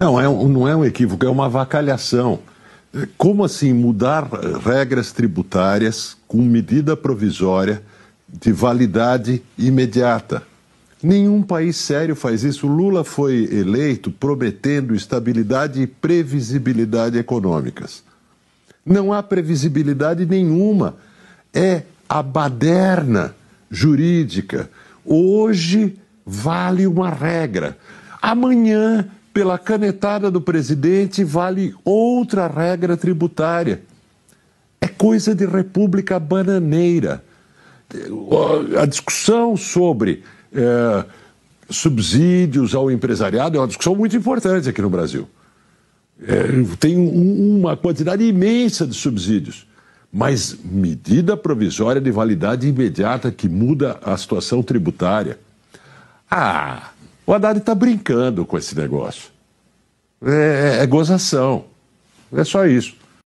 Não, é um, não é um equívoco, é uma avacalhação. Como assim mudar regras tributárias com medida provisória de validade imediata? Nenhum país sério faz isso. Lula foi eleito prometendo estabilidade e previsibilidade econômicas. Não há previsibilidade nenhuma. É a baderna jurídica. Hoje vale uma regra. Amanhã pela canetada do presidente vale outra regra tributária. É coisa de república bananeira. A discussão sobre é, subsídios ao empresariado é uma discussão muito importante aqui no Brasil. É, tem um, uma quantidade imensa de subsídios, mas medida provisória de validade imediata que muda a situação tributária. Ah! O Haddad está brincando com esse negócio. É, é gozação. É só isso.